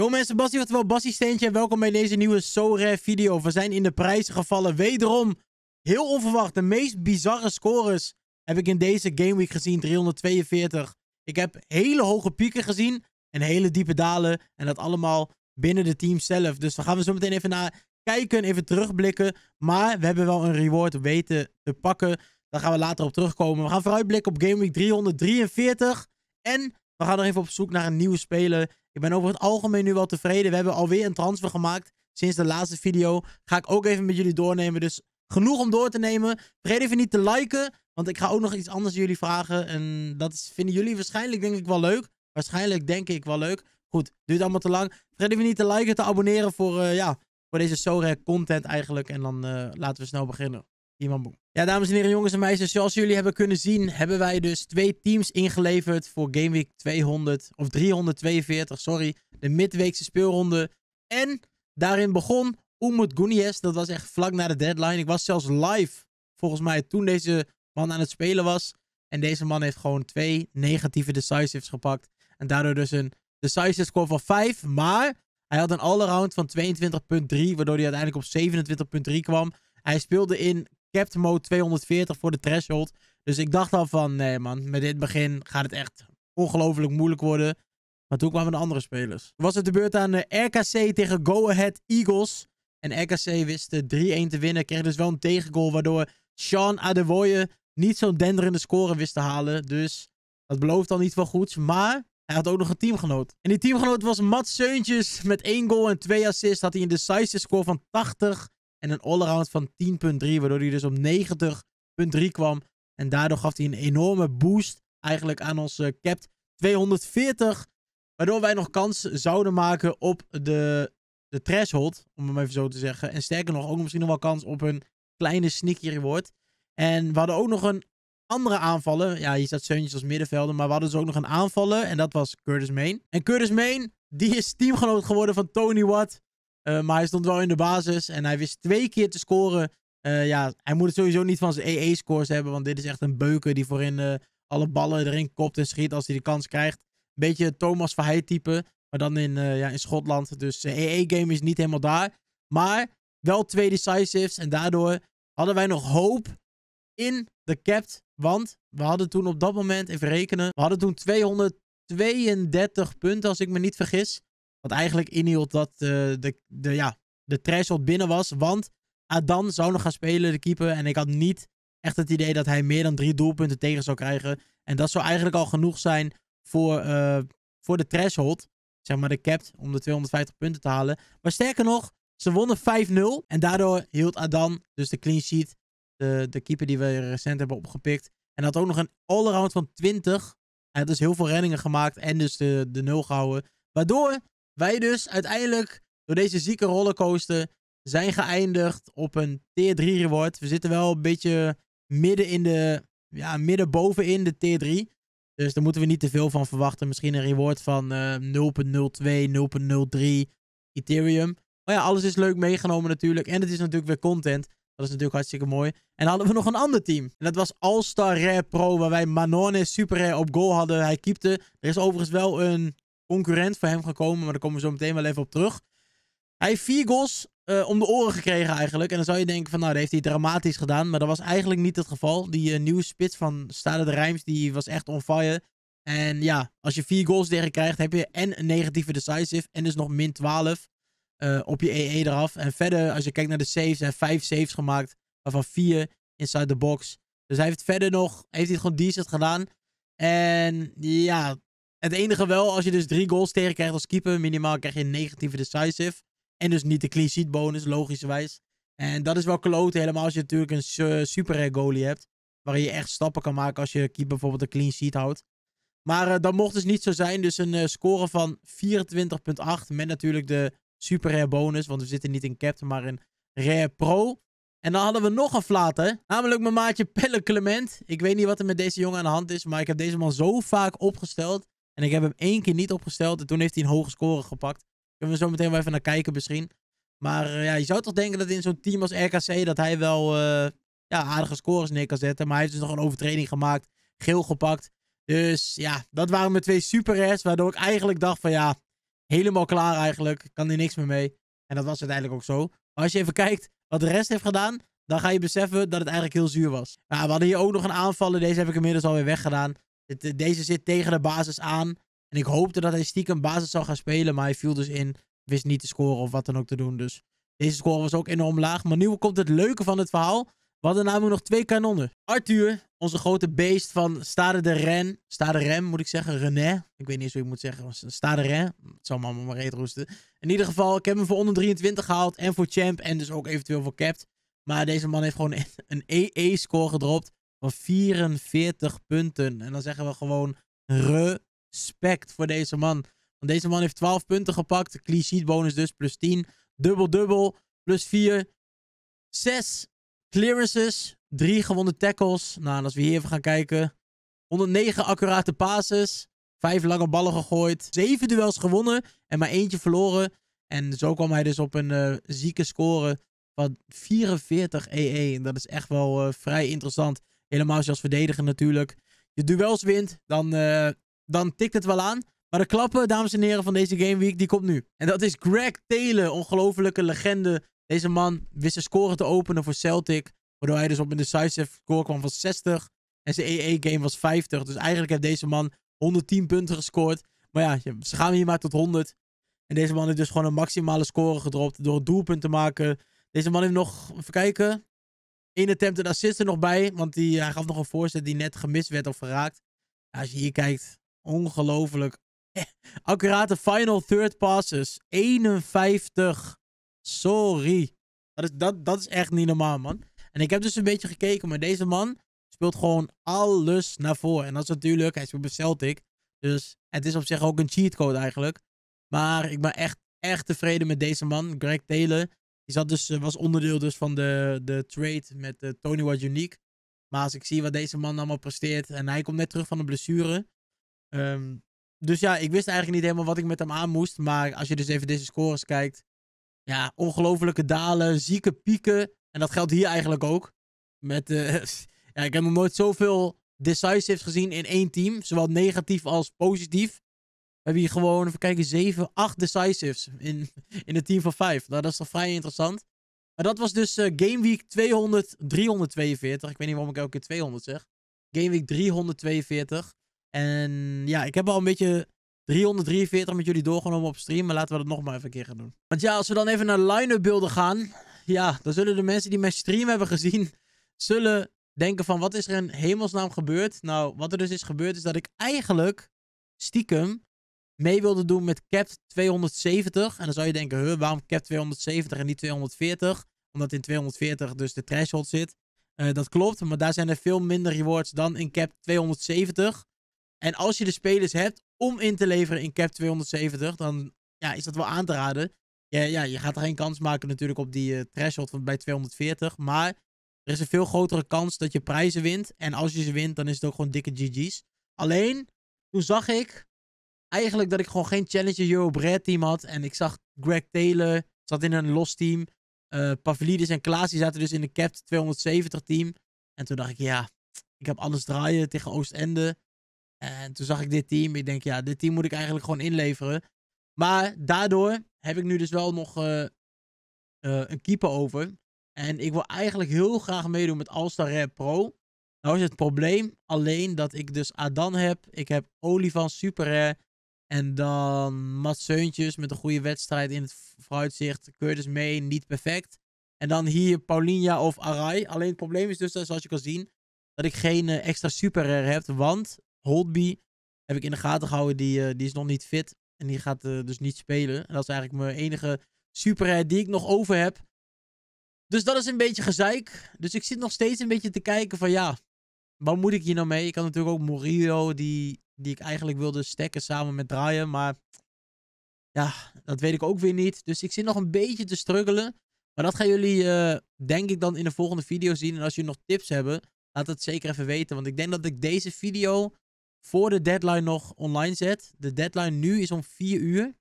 Yo mensen, Bassie wat wel, Bassie Steentje en welkom bij deze nieuwe So video. We zijn in de prijzen gevallen, wederom heel onverwacht. De meest bizarre scores heb ik in deze gameweek gezien, 342. Ik heb hele hoge pieken gezien en hele diepe dalen en dat allemaal binnen de team zelf. Dus daar gaan we zo meteen even naar kijken, even terugblikken. Maar we hebben wel een reward weten te pakken, daar gaan we later op terugkomen. We gaan vooruitblikken op gameweek 343 en... We gaan nog even op zoek naar een nieuwe speler ik ben over het algemeen nu wel tevreden. We hebben alweer een transfer gemaakt sinds de laatste video. Ga ik ook even met jullie doornemen. Dus genoeg om door te nemen. Vergeet even niet te liken. Want ik ga ook nog iets anders jullie vragen. En dat is, vinden jullie waarschijnlijk denk ik wel leuk. Waarschijnlijk denk ik wel leuk. Goed, duurt allemaal te lang. Vergeet even niet te liken, te abonneren voor, eh, ja, voor deze SOREC content eigenlijk. En dan eh, laten we snel beginnen. Iman Ja, dames en heren, jongens en meisjes. Zoals jullie hebben kunnen zien, hebben wij dus twee teams ingeleverd voor Game Week 200 of 342, sorry. De midweekse speelronde. En daarin begon Umut Gunies. Dat was echt vlak na de deadline. Ik was zelfs live, volgens mij, toen deze man aan het spelen was. En deze man heeft gewoon twee negatieve decisives gepakt. En daardoor dus een decisive score van 5. Maar hij had een all van 22.3, waardoor hij uiteindelijk op 27.3 kwam. Hij speelde in capped mode 240 voor de threshold. Dus ik dacht al van, nee man, met dit begin gaat het echt ongelooflijk moeilijk worden. Maar toen kwamen de andere spelers. Was het de beurt aan de eh, RKC tegen Go Ahead Eagles. En RKC wist 3-1 te winnen. Kreeg dus wel een tegengoal. Waardoor Sean Adewoye niet zo'n denderende score wist te halen. Dus dat belooft al niet wel goed, Maar hij had ook nog een teamgenoot. En die teamgenoot was Mats Seuntjes. Met één goal en twee assists had hij een decisive score van 80. En een all-around van 10.3, waardoor hij dus op 90.3 kwam. En daardoor gaf hij een enorme boost eigenlijk aan onze capped 240. Waardoor wij nog kans zouden maken op de, de threshold, om hem even zo te zeggen. En sterker nog, ook misschien nog wel kans op een kleine sneaky reward. En we hadden ook nog een andere aanvallen. Ja, hier staat zeuntjes als middenvelder. Maar we hadden dus ook nog een aanvallen. En dat was Curtis Main. En Curtis Main, die is teamgenoot geworden van Tony Watt. Eh, maar hij stond wel in de basis en hij wist twee keer te scoren. Eh, ja, hij moet het sowieso niet van zijn EE-scores hebben, want dit is echt een beuken die voorin eh, alle ballen erin kopt en schiet als hij de kans krijgt. Beetje Thomas Verheij type, maar dan in, ja, in Schotland. Dus EE-game is niet helemaal daar. Maar wel twee decisives en daardoor hadden wij nog hoop in de capped. Want we hadden toen op dat moment, even rekenen, we hadden toen 232 punten als ik me niet vergis. Wat eigenlijk inhield dat eh, de, de, ja, de threshold binnen was. Want Adan zou nog gaan spelen, de keeper. En ik had niet echt het idee dat hij meer dan drie doelpunten tegen zou krijgen. En dat zou eigenlijk al genoeg zijn voor, eh, voor de threshold. Zeg maar de cap om de 250 punten te halen. Maar sterker nog, ze wonnen 5-0. En daardoor hield Adan, dus de clean sheet, de, de keeper die we recent hebben opgepikt. En had ook nog een all-around van 20. Hij had dus heel veel reddingen gemaakt en dus de, de nul gehouden. Waardoor wij dus uiteindelijk door deze zieke rollercoaster zijn geëindigd op een tier 3 reward. We zitten wel een beetje midden in de, ja, midden bovenin de tier 3. Dus daar moeten we niet te veel van verwachten. Misschien een reward van 0.02, eh, 0.03 Ethereum. Maar ja, alles is leuk meegenomen natuurlijk. En het is natuurlijk weer content. Dat is natuurlijk hartstikke mooi. En dan hadden we nog een ander team. En dat was All-Star Rare Pro, waar wij Manone Super Rare op goal hadden. Hij keepte. Er is overigens wel een concurrent voor hem gekomen, Maar daar komen we zo meteen wel even op terug. Hij heeft vier goals eh, om de oren gekregen eigenlijk. En dan zou je denken van nou, dat heeft hij dramatisch gedaan. Maar dat was eigenlijk niet het geval. Die eh, nieuwe spits van Stade de Rijms, die was echt on fire. En ja, als je vier goals tegen krijgt, heb je en een negatieve decisive. En dus nog min 12 eh, op je EE e eraf. En verder, als je kijkt naar de saves, hij vijf saves gemaakt. Waarvan vier inside the box. Dus hij heeft verder nog, heeft hij het gewoon decent gedaan. En ja, het enige wel, als je dus drie goals tegen krijgt als keeper, minimaal krijg je een negatieve decisive. En dus niet de clean sheet bonus, logischerwijs. En dat is wel klote. helemaal als je natuurlijk een super rare goalie hebt. Waarin je echt stappen kan maken als je keeper bijvoorbeeld een clean sheet houdt. Maar eh, dat mocht dus niet zo zijn. Dus een eh, score van 24,8 met natuurlijk de super rare bonus. Want we zitten niet in captain, maar in rare pro. En dan hadden we nog een flater. Namelijk mijn maatje Pelle Clement. Ik weet niet wat er met deze jongen aan de hand is. Maar ik heb deze man zo vaak opgesteld. En ik heb hem één keer niet opgesteld. En toen heeft hij een hoge score gepakt. Kunnen we zo meteen wel even naar kijken misschien. Maar eh, ja, je zou toch denken dat in zo'n team als RKC... dat hij wel eh, ja, aardige scores neer kan zetten. Maar hij heeft dus nog een overtreding gemaakt. Geel gepakt. Dus ja, dat waren mijn twee super Waardoor ik eigenlijk dacht van ja, helemaal klaar eigenlijk. Kan hier niks meer mee. En dat was uiteindelijk ook zo. Maar als je even kijkt wat de rest heeft gedaan... dan ga je beseffen dat het eigenlijk heel zuur was. Ja, we hadden hier ook nog een aanval. Deze heb ik inmiddels alweer weggedaan. Eh, deze zit tegen de basis aan. En ik hoopte dat hij stiekem basis zou gaan spelen. Maar hij viel dus in. Wist niet te scoren of wat dan ook te doen. Dus deze score was ook enorm laag. Maar nu komt het leuke van het verhaal. We hadden namelijk nog twee kanonnen. Arthur, onze grote beest van Stade de Ren. Stade Rem moet ik zeggen. René. Ik weet niet eens hoe je moet zeggen. Stade Ren? Het zal me maar reet roesten. In ieder geval, ik heb hem voor onder 23 gehaald. En voor champ. En dus ook eventueel voor capped. Maar deze man heeft gewoon een EE-score gedropt van 44 punten. En dan zeggen we gewoon respect voor deze man. Want deze man heeft 12 punten gepakt. Clean bonus dus, plus 10. Dubbel-dubbel, plus 4. 6 clearances, 3 gewonnen tackles. Nou, en als we hier even gaan kijken. 109 accurate passes, 5 lange ballen gegooid, 7 duels gewonnen en maar eentje verloren. En zo kwam hij dus op een uh, zieke score van 44 EE. En dat is echt wel eh, vrij interessant. Helemaal zoals je verdediger natuurlijk je duels wint, dan, eh, dan tikt het wel aan. Maar de klappen, dames en heren, van deze Game Week, die komt nu. En dat is Greg Taylor, ongelofelijke legende. Deze man wist de score te openen voor Celtic, waardoor hij dus op een decisive score kwam van 60. En zijn EE-game was 50. Dus eigenlijk heeft deze man 110 punten gescoord. Maar ja, ze gaan hier maar tot 100. En deze man heeft dus gewoon een maximale score gedropt door het doelpunt te maken. Deze man heeft nog, even kijken, 1 attempt en assist er nog bij. Want die, eh, hij gaf nog een voorzet die net gemist werd of geraakt. Als je hier kijkt, ongelooflijk. Accurate final third passes. 51. Sorry. Dat is, dat, dat is echt niet normaal, man. En ik heb dus een beetje gekeken, maar deze man speelt gewoon alles naar voren. En dat is natuurlijk, hij speelt bij Celtic. Dus het is op zich ook een cheatcode eigenlijk. Maar ik ben echt, echt tevreden met deze man, Greg Taylor. Die zat dus, eh, was onderdeel dus van de, de trade met eh, Tony was Unique. Maar als ik zie wat deze man allemaal presteert. En hij komt net terug van een blessure. Ehm, dus ja, ik wist eigenlijk niet helemaal wat ik met hem aan moest. Maar als je dus even deze scores kijkt. Ja, ongelofelijke dalen, zieke pieken. En dat geldt hier eigenlijk ook. Met, eh, ja, ik heb nog nooit zoveel decisives gezien in één team. Zowel negatief als positief hebben hier gewoon, even kijken, 7, 8 decisives in, in een team van 5. Nou, dat is toch vrij interessant. Maar dat was dus eh, Game Week 200, 342. Ik weet niet waarom ik elke keer 200 zeg. Game Week 342. En ja, ik heb al een beetje 343 met jullie doorgenomen op stream. Maar laten we dat nog maar even een keer gaan doen. Want ja, als we dan even naar line-up beelden gaan. Ja, dan zullen de mensen die mijn stream hebben gezien... zullen denken van wat is er in hemelsnaam gebeurd? Nou, wat er dus is gebeurd is dat ik eigenlijk stiekem mee wilde doen met cap 270. En dan zou je denken, huh, waarom cap 270 en niet 240? Omdat in 240 dus de threshold zit. Eh, dat klopt, maar daar zijn er veel minder rewards dan in cap 270. En als je de spelers hebt om in te leveren in cap 270, dan ja, is dat wel aan te raden. Ja, ja, je gaat er geen kans maken natuurlijk op die uh, threshold van bij 240. Maar er is een veel grotere kans dat je prijzen wint. En als je ze wint, dan is het ook gewoon dikke GG's. Alleen, toen zag ik eigenlijk dat ik gewoon geen Challenger Euro Bread team had. En ik zag Greg Taylor zat in een los team. Uh, Pavlidis en Klaas zaten dus in de Capt 270 team. En toen dacht ik, ja, ik heb alles draaien tegen Oostende. En toen zag ik dit team. Ik denk, ja, dit team moet ik eigenlijk gewoon inleveren. Maar daardoor heb ik nu dus wel nog eh, eh, een keeper over. En ik wil eigenlijk heel graag meedoen met Alstar star Pro. Nou is het probleem alleen dat ik dus Adan heb. Ik heb Olivan Super Rare. En dan Mats met een goede wedstrijd in het vooruitzicht. Curtis mee, niet perfect. En dan hier Paulinha of Arai. Alleen het probleem is dus, zoals je kan zien, dat ik geen eh, extra super heb. Want Holtby heb ik in de gaten gehouden, die, eh, die is nog niet fit. En die gaat eh, dus niet spelen. En dat is eigenlijk mijn enige super die ik nog over heb. Dus dat is een beetje gezeik. Dus ik zit nog steeds een beetje te kijken van ja, wat moet ik hier nou mee? Ik had natuurlijk ook Murillo, die die ik eigenlijk wilde stekken samen met draaien. Maar ja, dat weet ik ook weer niet. Dus ik zit nog een beetje te struggelen. Maar dat gaan jullie, eh, denk ik, dan in de volgende video zien. En als jullie nog tips hebben, laat het zeker even weten. Want ik denk dat ik deze video voor de deadline nog online zet. De deadline nu is om 4 uur.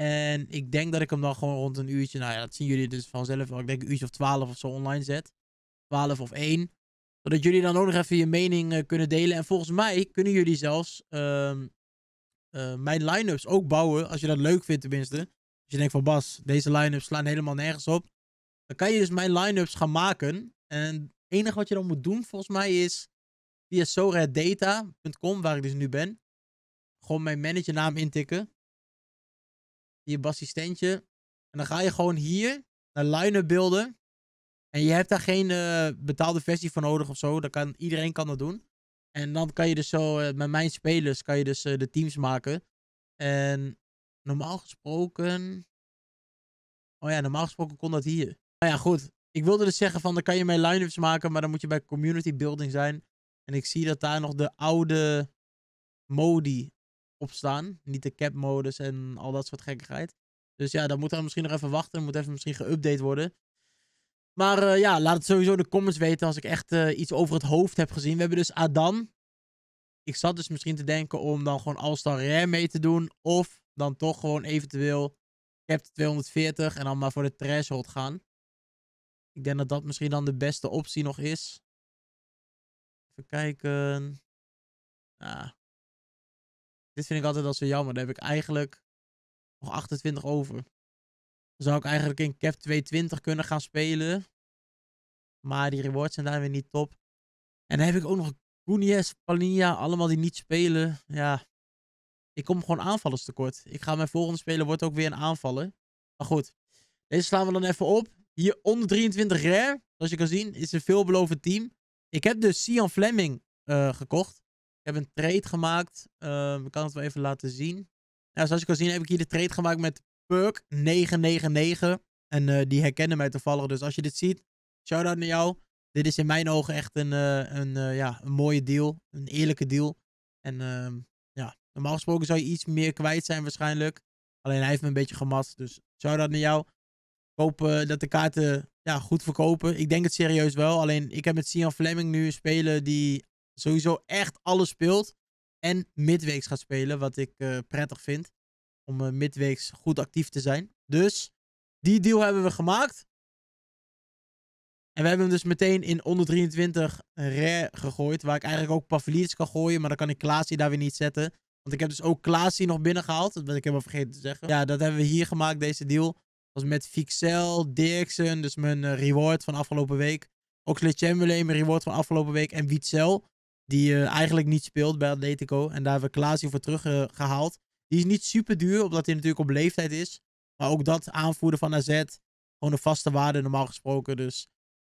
En ik denk dat ik hem dan gewoon rond een uurtje, nou ja, dat zien jullie dus vanzelf. Ik denk een uurtje of 12 of zo online zet. 12 of 1 zodat jullie dan ook nog even je mening eh, kunnen delen. En volgens mij kunnen jullie zelfs ehm, eh, mijn line-ups ook bouwen. Als je dat leuk vindt tenminste. Als je denkt van Bas, deze line-ups slaan helemaal nergens op. Dan kan je dus mijn line-ups gaan maken. En het enige wat je dan moet doen volgens mij is via soreddata.com, waar ik dus nu ben. Gewoon mijn managernaam intikken. Hier Bas En dan ga je gewoon hier naar line-up beelden. En je hebt daar geen eh, betaalde versie van nodig of zo. Dat kan, iedereen kan dat doen. En dan kan je dus zo, eh, met mijn spelers, kan je dus eh, de teams maken. En normaal gesproken... Oh ja, normaal gesproken kon dat hier. Nou ja, goed. Ik wilde dus zeggen van, dan kan je mijn line-ups maken, maar dan moet je bij community building zijn. En ik zie dat daar nog de oude modi op staan. Niet de cap modus en al dat soort gekkigheid. Dus ja, dan moet dan misschien nog even wachten. Moet even misschien geüpdate worden. Maar eh, ja, laat het sowieso in de comments weten als ik echt eh, iets over het hoofd heb gezien. We hebben dus Adam. Ik zat dus misschien te denken om dan gewoon All-Star Rare mee te doen. Of dan toch gewoon eventueel Cap 240 en dan maar voor de threshold gaan. Ik denk dat dat misschien dan de beste optie nog is. Even kijken. Ah. Dit vind ik altijd al zo jammer. Daar heb ik eigenlijk nog 28 over zou ik eigenlijk in cap 220 kunnen gaan spelen. Maar die rewards zijn daar weer niet top. En dan heb ik ook nog Gunies, Pania, allemaal die niet spelen. Ja, ik kom gewoon aanvallers tekort. Ik ga mijn volgende speler wordt ook weer een aanvaller. Maar goed, deze slaan we dan even op. Hier onder 23 rare, zoals je kan zien, is een veelbelovend team. Ik heb dus Sian Fleming eh, gekocht. Ik heb een trade gemaakt. ik eh, kan het wel even laten zien. Nou, zoals je kan zien heb ik hier de trade gemaakt met Perk 999. En eh, die herkennen mij toevallig. Dus als je dit ziet, shout-out naar jou. Dit is in mijn ogen echt een, eh, een, eh, ja, een mooie deal. Een eerlijke deal. En ehm, ja, normaal gesproken zou je iets meer kwijt zijn waarschijnlijk. Alleen hij heeft me een beetje gemast. Dus shout-out naar jou. Ik hoop dat de kaarten ja, goed verkopen. Ik denk het serieus wel. Alleen ik heb met Sian Fleming nu een speler die sowieso echt alles speelt. En midweeks gaat spelen, wat ik prettig vind om eh, midweeks goed actief te zijn. Dus die deal hebben we gemaakt. En we hebben hem dus meteen in onder 23 rare gegooid. Waar ik eigenlijk ook Pavlidis kan gooien. Maar dan kan ik Klaasie daar weer niet zetten. Want ik heb dus ook Klaasie nog binnengehaald. Dat ben ik helemaal vergeten te zeggen. Ja, dat hebben we hier gemaakt, deze deal. was met Fixel, Dirksen. Dus mijn eh, reward van afgelopen week. Oxley chamberlain mijn reward van afgelopen week. En Witzel, die eh, eigenlijk niet speelt bij Atletico. En daar hebben we Klaasie voor teruggehaald. Uh, die is niet super duur, omdat hij natuurlijk op leeftijd is. Maar ook dat aanvoeren van AZ. Gewoon een vaste waarde normaal gesproken. Dus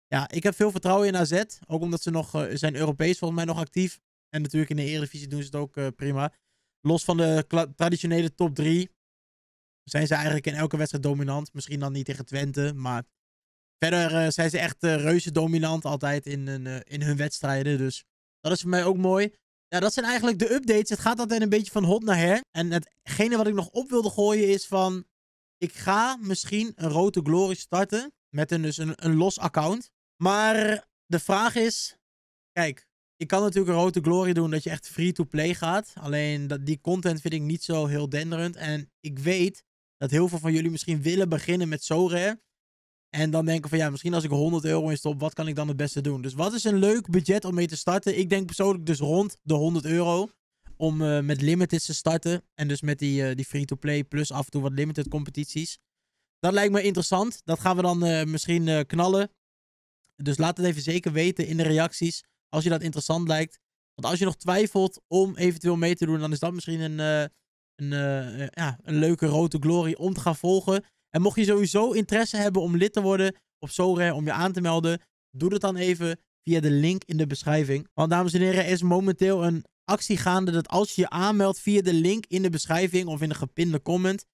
ja, ik heb veel vertrouwen in AZ. Ook omdat ze nog uh, zijn Europees volgens mij nog actief. En natuurlijk in de Eredivisie doen ze het ook eh, prima. Los van de traditionele top 3 zijn ze eigenlijk in elke wedstrijd dominant. Misschien dan niet tegen Twente, maar verder eh, zijn ze echt reuze dominant altijd in, in hun wedstrijden. Dus dat is voor mij ook mooi. Ja, nou, dat zijn eigenlijk de updates. Het gaat altijd een beetje van hot naar her. En hetgene wat ik nog op wilde gooien is van... Ik ga misschien een Rote Glory starten. Met een, dus een, een los account. Maar de vraag is... Kijk, je kan natuurlijk een Rote Glory doen dat je echt free-to-play gaat. Alleen dat, die content vind ik niet zo heel denderend. En ik weet dat heel veel van jullie misschien willen beginnen met Sorare. En dan denken van ja, misschien als ik 100 euro in stop, wat kan ik dan het beste doen? Dus wat is een leuk budget om mee te starten? Ik denk persoonlijk dus rond de 100 euro. Om eh, met limited te starten. En dus met die, eh, die free-to-play plus af en toe wat limited competities. Dat lijkt me interessant. Dat gaan we dan eh, misschien knallen. Dus laat het even zeker weten in de reacties. Als je dat interessant lijkt. Want als je nog twijfelt om eventueel mee te doen, dan is dat misschien een, een, ja, een leuke rode glory om te gaan volgen. En mocht je sowieso interesse hebben om lid te worden op Sorare, om je aan te melden, doe dat dan even via de link in de beschrijving. Want dames en heren, er is momenteel een actie gaande dat als je je aanmeldt via de link in de beschrijving of in de gepinde comment,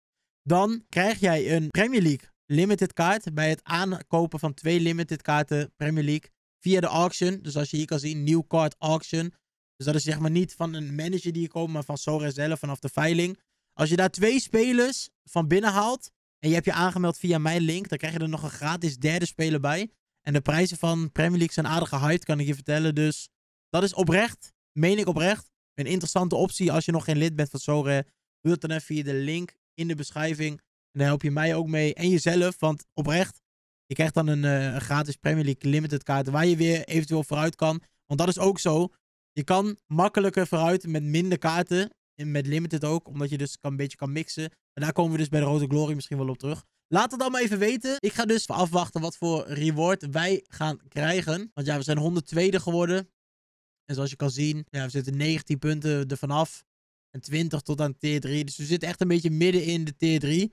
dan krijg jij een Premier League Limited kaart bij het aankopen van twee Limited kaarten Premier League via de auction. Dus als je hier kan zien, nieuw card auction. Dus dat is zeg maar niet van een manager die je komt, maar van Sora zelf vanaf de veiling. Als je daar twee spelers van binnen haalt, en je hebt je aangemeld via mijn link. Dan krijg je er nog een gratis derde speler bij. En de prijzen van Premier League zijn aardig gehyped, kan ik je vertellen. Dus dat is oprecht, meen ik oprecht, een interessante optie als je nog geen lid bent van Sore. Doe dat dan even via de link in de beschrijving. En dan help je mij ook mee en jezelf, want oprecht, je krijgt dan eh, een, gratis Premier League Limited kaart waar je weer eventueel vooruit kan. Want dat is ook zo. Je kan makkelijker vooruit met minder kaarten. En met Limited ook, omdat je dus kan, een beetje kan mixen. En daar komen we dus bij de Rode Glory misschien wel op terug. Laat het allemaal even weten. Ik ga dus afwachten wat voor reward wij gaan krijgen. Want ja, we zijn 102e geworden. En zoals je kan zien, ja, we zitten 19 punten er vanaf. En 20 tot aan tier 3. Dus we zitten echt een beetje midden in de tier 3.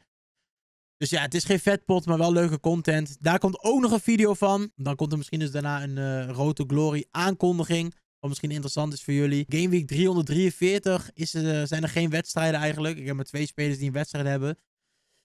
Dus ja, het is geen vetpot, maar wel leuke content. Daar komt ook nog een video van. Dan komt er misschien dus daarna een eh, rote Glory aankondiging. Wat misschien interessant is voor jullie. Game Week 343 is, uh, zijn er geen wedstrijden eigenlijk. Ik heb maar twee spelers die een wedstrijd hebben.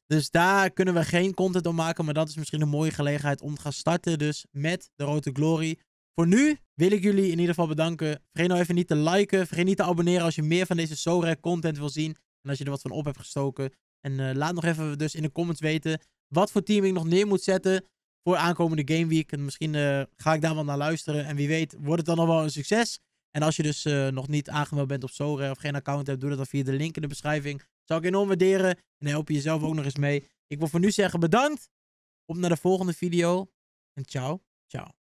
Dus daar kunnen we geen content op maken. Maar dat is misschien een mooie gelegenheid om te gaan starten. Dus met de Rode Glory. Voor nu wil ik jullie in ieder geval bedanken. Vergeet nou even niet te liken. Vergeet niet te abonneren als je meer van deze rare content wil zien. En als je er wat van op hebt gestoken. En eh, laat nog even dus in de comments weten wat voor team ik nog neer moet zetten voor aankomende Game Week. misschien eh, ga ik daar wel naar luisteren. En wie weet, wordt het dan nog wel een succes? En als je dus eh, nog niet aangemeld bent op Sora of geen account hebt, doe dat dan via de link in de beschrijving. Zou ik enorm waarderen. En dan help je jezelf ook nog eens mee. Ik wil voor nu zeggen bedankt. Op naar de volgende video. En ciao, ciao.